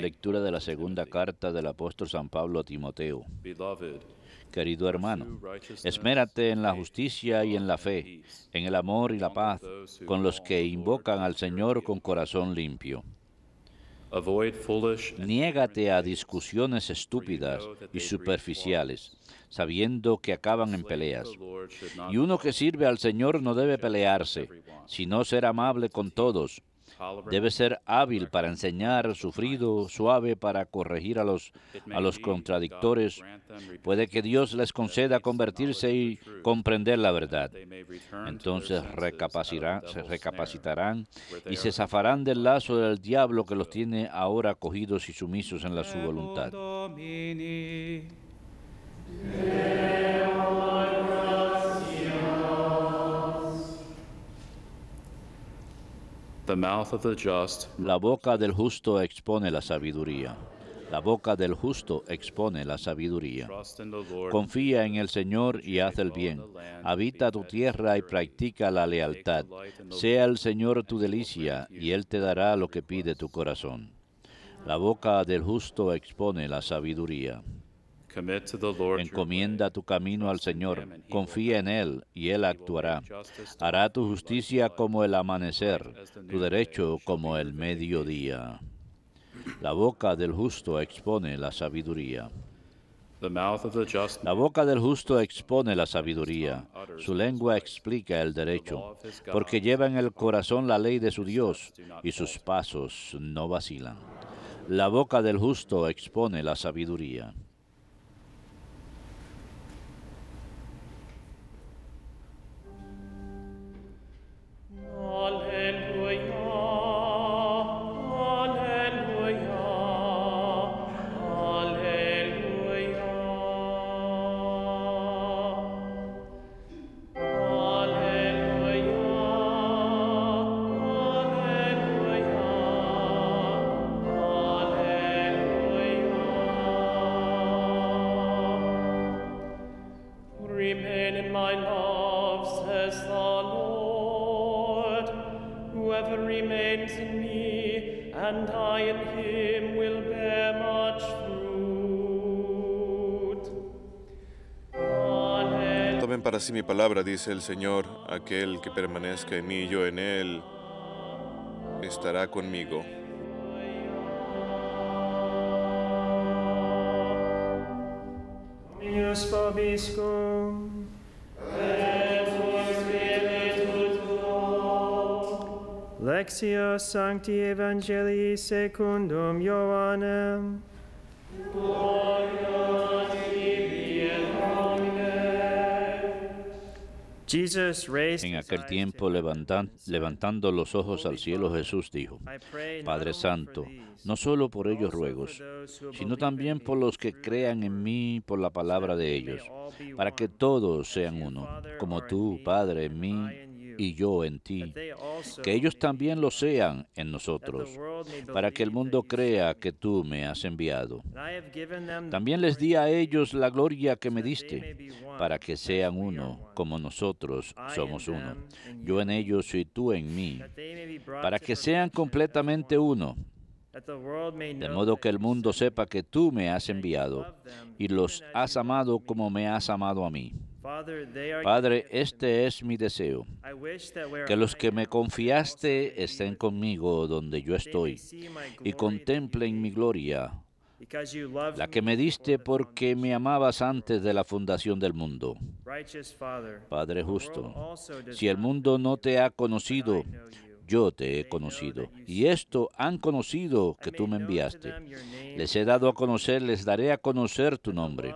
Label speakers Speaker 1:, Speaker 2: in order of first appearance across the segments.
Speaker 1: Lectura de la segunda carta del apóstol San Pablo a Timoteo. Querido hermano, esmérate en la justicia y en la fe, en el amor y la paz, con los que invocan al Señor con corazón limpio. Niégate a discusiones estúpidas y superficiales, sabiendo que acaban en peleas. Y uno que sirve al Señor no debe pelearse, sino ser amable con todos Debe ser hábil para enseñar, sufrido, suave para corregir a los, a los contradictores. Puede que Dios les conceda convertirse y comprender la verdad. Entonces se recapacitarán y se zafarán del lazo del diablo que los tiene ahora cogidos y sumisos en la su voluntad. La boca del justo expone la sabiduría. La boca del justo expone la sabiduría. Confía en el Señor y haz el bien. Habita tu tierra y practica la lealtad. Sea el Señor tu delicia y Él te dará lo que pide tu corazón. La boca del justo expone la sabiduría. Encomienda tu camino al Señor, confía en Él y Él actuará. Hará tu justicia como el amanecer, tu derecho como el mediodía. La boca del justo expone la sabiduría. La boca del justo expone la sabiduría, su lengua explica el derecho, porque lleva en el corazón la ley de su Dios y sus pasos no vacilan. La boca del justo expone la sabiduría.
Speaker 2: me, and I in him will bear much fruit. Tomen
Speaker 3: para sí mi palabra, dice el Señor, aquel que permanezca en mí y yo en él, estará conmigo.
Speaker 2: Deus vobiscum.
Speaker 1: En aquel tiempo, levantando los ojos al cielo, Jesús dijo, Padre Santo, no solo por ellos ruegos, sino también por los que crean en mí por la palabra de ellos, para que todos sean uno, como tú, Padre, en mí y yo en ti, que ellos también lo sean en nosotros, para que el mundo crea que tú me has enviado. También les di a ellos la gloria que me diste, para que sean uno, como nosotros somos uno. Yo en ellos y tú en mí, para que sean completamente uno
Speaker 2: de modo
Speaker 1: que el mundo sepa que tú me has enviado y los has amado como me has amado a mí.
Speaker 2: Padre,
Speaker 1: este es mi deseo, que los que me confiaste estén conmigo donde yo estoy y contemplen mi gloria, la que me diste porque me amabas antes de la fundación del mundo. Padre justo, si el mundo no te ha conocido, yo te he conocido, y esto han conocido que tú me enviaste. Les he dado a conocer, les daré a conocer tu nombre,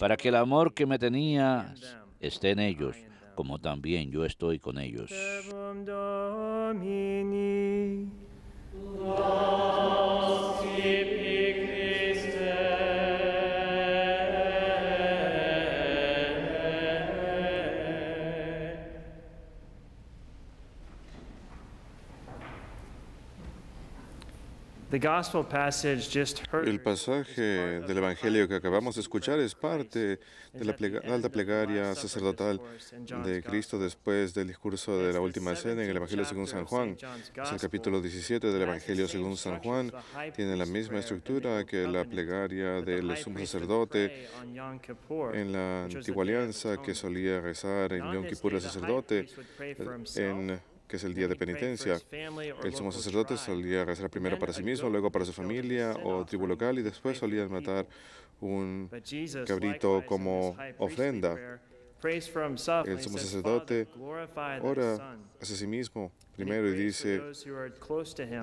Speaker 1: para que el amor que me tenías esté en ellos, como también yo estoy con ellos.
Speaker 2: El pasaje
Speaker 3: del Evangelio que acabamos de escuchar es parte de la alta plegaria sacerdotal de Cristo después del discurso de la última cena en el Evangelio según San Juan. Es el capítulo 17 del Evangelio según San Juan. Tiene la misma estructura que la plegaria del sumo sacerdote
Speaker 2: en la antigua alianza que
Speaker 3: solía rezar en Yom Kippur el sacerdote eh, en que es el día de penitencia. El sumo sacerdote solía rezar primero para sí mismo, luego para su familia o tribu local y después solía matar un cabrito como ofrenda. El sumo sacerdote ora hacia sí mismo primero y dice,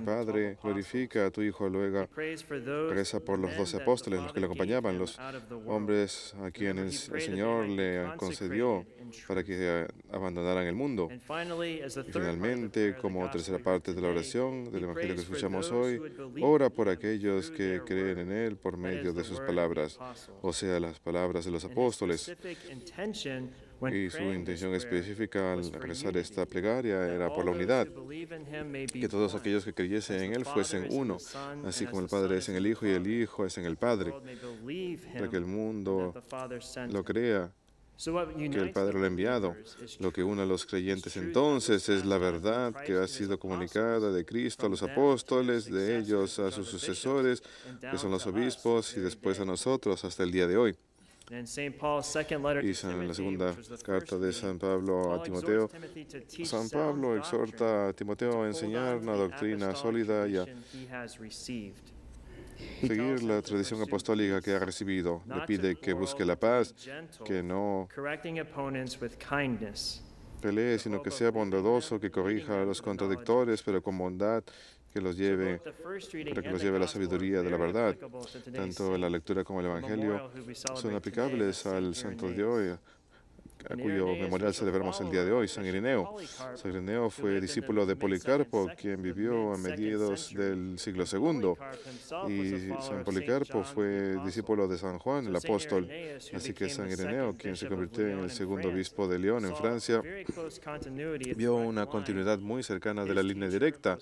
Speaker 3: Padre, glorifica a tu Hijo, luego reza por los doce apóstoles, los que le acompañaban, los hombres a quienes el Señor le concedió para que abandonaran el mundo.
Speaker 2: Y finalmente,
Speaker 3: como tercera parte de la oración del Evangelio que escuchamos hoy, ora por aquellos que creen en Él por medio de sus palabras, o sea, las palabras de los apóstoles. Y su intención específica al rezar esta plegaria era por la unidad, que todos aquellos que creyesen en Él fuesen uno, así como el Padre es en el Hijo y el Hijo es en el Padre, para que el mundo lo crea
Speaker 2: que el Padre lo ha
Speaker 3: enviado. Lo que une a los creyentes entonces es la verdad que ha sido comunicada de Cristo a los apóstoles, de ellos a sus sucesores, que son los obispos, y después a nosotros hasta el día de hoy. Y en la segunda carta de San Pablo a Timoteo,
Speaker 2: San Pablo exhorta a
Speaker 3: Timoteo a enseñar una doctrina sólida y a seguir la tradición apostólica que ha recibido. Le pide que busque la paz, que no pelee, sino que sea bondadoso, que corrija a los contradictores, pero con bondad, que los lleve, para que los lleve a la sabiduría de la verdad. Tanto la lectura como el Evangelio son aplicables al santo dios a cuyo memorial celebramos el día de hoy, San Irineo. San Irineo fue discípulo de Policarpo, quien vivió a mediados del siglo II. Y San Policarpo fue discípulo de San Juan, el apóstol. Así que San Ireneo, quien se convirtió en el segundo obispo de León, en Francia, vio una continuidad muy cercana de la línea directa.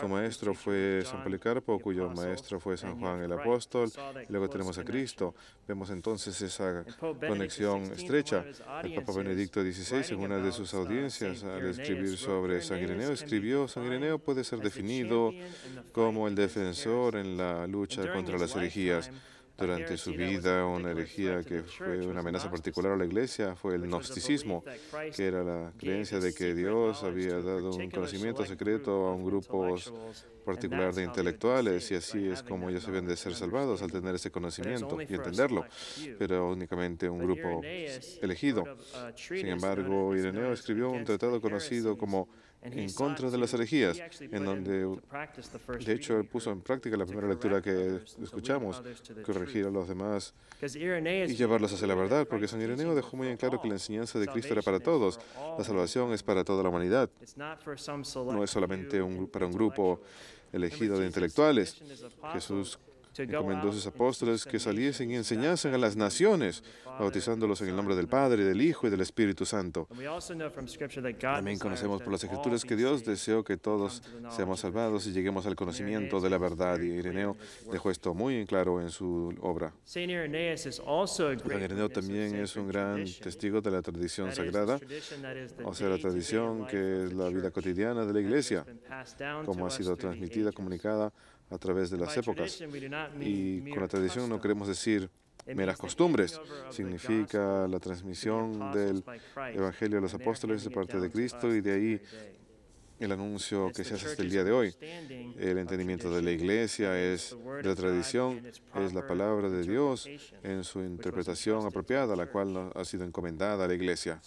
Speaker 3: Su maestro fue San Policarpo, cuyo maestro fue San Juan el apóstol. luego tenemos a Cristo. Vemos entonces esa conexión estrecha. Papa Benedicto XVI en una de sus audiencias al escribir sobre San Escribió, San puede ser definido como el defensor en la lucha contra las herejías durante su vida una herejía que fue una amenaza particular a la iglesia fue el gnosticismo, que era la creencia de que Dios había dado un conocimiento secreto a un grupo particular de intelectuales y así es como ellos deben de ser salvados al tener ese conocimiento y entenderlo, pero únicamente un grupo elegido. Sin embargo, Ireneo escribió un tratado conocido como en contra de las herejías, en donde de hecho él puso en práctica la primera lectura que escuchamos, corregir a los demás
Speaker 2: y llevarlos hacia
Speaker 3: la verdad, porque San Ireneo dejó muy en claro que la enseñanza de Cristo era para todos, la salvación es para toda la humanidad,
Speaker 2: no
Speaker 3: es solamente un, para un grupo elegido de intelectuales. Jesús comendó a sus apóstoles que saliesen y enseñasen a las naciones, bautizándolos en el nombre del Padre, del Hijo y del Espíritu Santo. También conocemos por las Escrituras que Dios deseó que todos seamos salvados y lleguemos al conocimiento de la verdad. Y Ireneo dejó esto muy claro en su obra. San Ireneo también es un gran testigo de la tradición sagrada, o sea, la tradición que es la vida cotidiana de la Iglesia, como ha sido transmitida, comunicada a través de las épocas.
Speaker 2: Y con la
Speaker 3: tradición no queremos decir meras costumbres, significa la transmisión del Evangelio a los apóstoles de parte de Cristo y de ahí el anuncio que se hace hasta el día de hoy. El uh, entendimiento de la iglesia es de la tradición, es la palabra de Dios en su interpretación apropiada, la cual ha sido encomendada a la iglesia.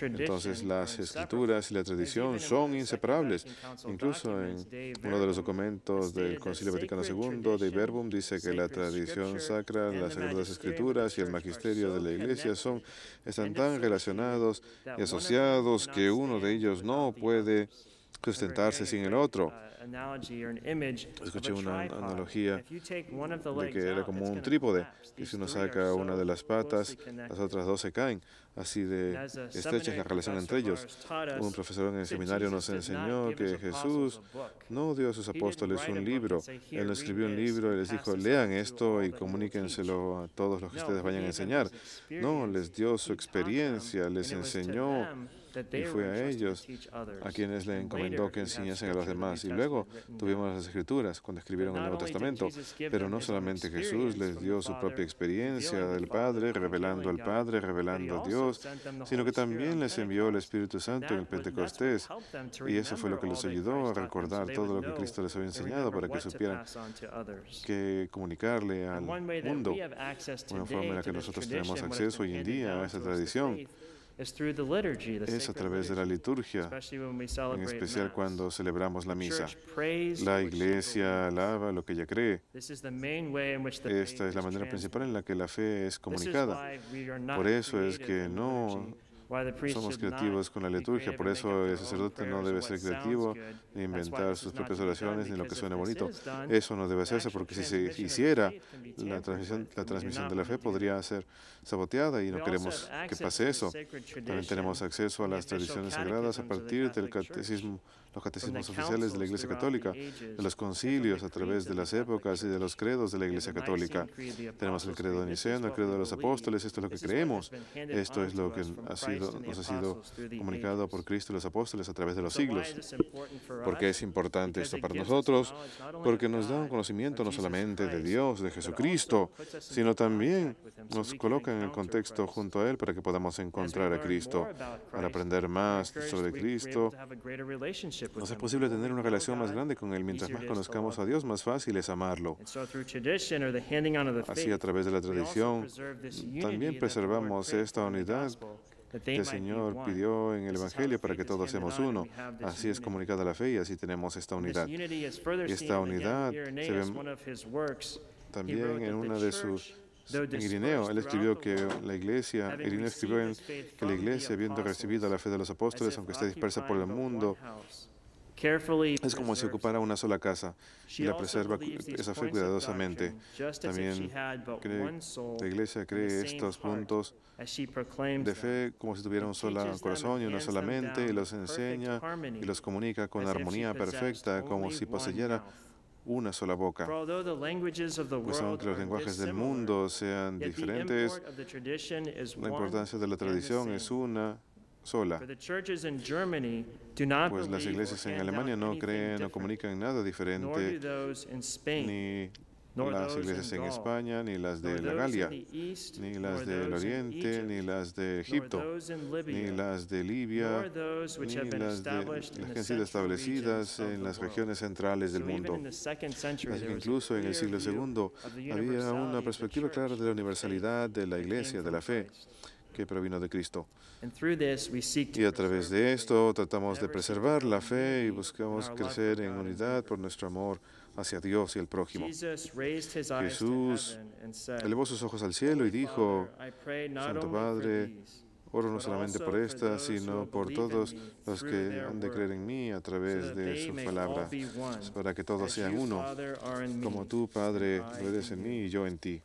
Speaker 2: Entonces
Speaker 3: las escrituras y la tradición son inseparables. Incluso en uno de los documentos del Concilio Vaticano II de Verbum dice que la tradición sacra, las sagradas escrituras y el magisterio de la iglesia son, están tan relacionados
Speaker 2: y asociados
Speaker 3: que uno de ellos no puede de sustentarse sin el otro. Escuché una analogía
Speaker 2: de que era
Speaker 3: como un trípode, y si uno saca una de las patas, las otras dos se caen. Así de estrecha es la relación entre ellos. Un profesor en el seminario nos enseñó que Jesús no dio a sus apóstoles un libro. Él no escribió un libro y les dijo, lean esto y comuníquenselo a todos los que ustedes vayan a enseñar. No, les dio su experiencia, les enseñó
Speaker 2: y fue a ellos a
Speaker 3: quienes le encomendó que enseñasen a los demás. Y luego tuvimos las escrituras cuando escribieron el Nuevo Testamento, pero no solamente Jesús les dio su propia experiencia del Padre, revelando al Padre, revelando a Dios, sino que también les envió el Espíritu Santo en el Pentecostés.
Speaker 2: Y eso fue lo que les
Speaker 3: ayudó a recordar todo lo que Cristo les había enseñado para que supieran que comunicarle al mundo.
Speaker 2: Una forma en la que nosotros tenemos acceso hoy en
Speaker 3: día a esa tradición
Speaker 2: es a través
Speaker 3: de la liturgia,
Speaker 2: en especial
Speaker 3: cuando celebramos la misa. La iglesia alaba lo que ella cree.
Speaker 2: Esta
Speaker 3: es la manera principal en la que la fe es comunicada.
Speaker 2: Por eso es que
Speaker 3: no
Speaker 2: somos creativos
Speaker 3: con la liturgia, por eso el sacerdote no debe ser creativo ni inventar sus propias oraciones ni lo que suene bonito. Eso no debe hacerse porque si se hiciera, la transmisión de la fe podría ser saboteada y no queremos que pase eso. También tenemos acceso a las tradiciones sagradas a partir del catecismo los catecismos oficiales de la Iglesia Católica, de los concilios a través de las épocas y de los credos de la Iglesia Católica. Tenemos el credo de Niceno, el credo de los apóstoles, esto es lo que creemos, esto es lo que nos ha sido comunicado por Cristo y los apóstoles a través de los siglos.
Speaker 2: ¿Por qué es importante esto para
Speaker 3: nosotros? Porque nos da un conocimiento no solamente de Dios, de Jesucristo, sino también nos coloca en el contexto junto a Él para que podamos encontrar a Cristo. para aprender más sobre Cristo, no es posible tener una relación más grande con Él. Mientras más conozcamos a Dios, más fácil es amarlo. Así, a través de la tradición, también preservamos esta unidad que el Señor pidió en el Evangelio para que todos seamos uno. Así es comunicada la fe y así tenemos esta unidad.
Speaker 2: esta unidad se ve también en una de sus en Irineo. Él escribió que
Speaker 3: la iglesia, Irineo escribió que la iglesia, habiendo recibido la fe de los apóstoles, aunque esté dispersa por el mundo, es como si ocupara una sola casa y la preserva esa fe cuidadosamente.
Speaker 2: También la iglesia cree estos
Speaker 3: puntos de fe como si tuviera un solo corazón y una sola mente y los enseña y los comunica con armonía perfecta, como si poseyera una sola boca.
Speaker 2: Pues aunque los lenguajes del
Speaker 3: mundo sean diferentes,
Speaker 2: la importancia de la tradición es
Speaker 3: una sola. Pues las iglesias en Alemania no creen o comunican nada diferente, ni
Speaker 2: ni las iglesias en
Speaker 3: España, ni las de la Galia, ni las del Oriente, ni las de Egipto, ni las de Libia, ni las, que han sido establecidas en las regiones centrales del mundo. Incluso en el siglo II había una perspectiva clara de la universalidad de la iglesia, de la fe que provino de Cristo. Y a través de esto tratamos de preservar la fe y buscamos crecer oh en unidad por nuestro amor hacia Dios y el prójimo.
Speaker 2: Jesús elevó
Speaker 3: sus ojos al cielo y dijo, Santo Padre, oro no solamente por esta, sino por todos los que han de creer en mí a través de su palabra, para que todos sean uno, como tú, Padre, eres en mí y yo en ti.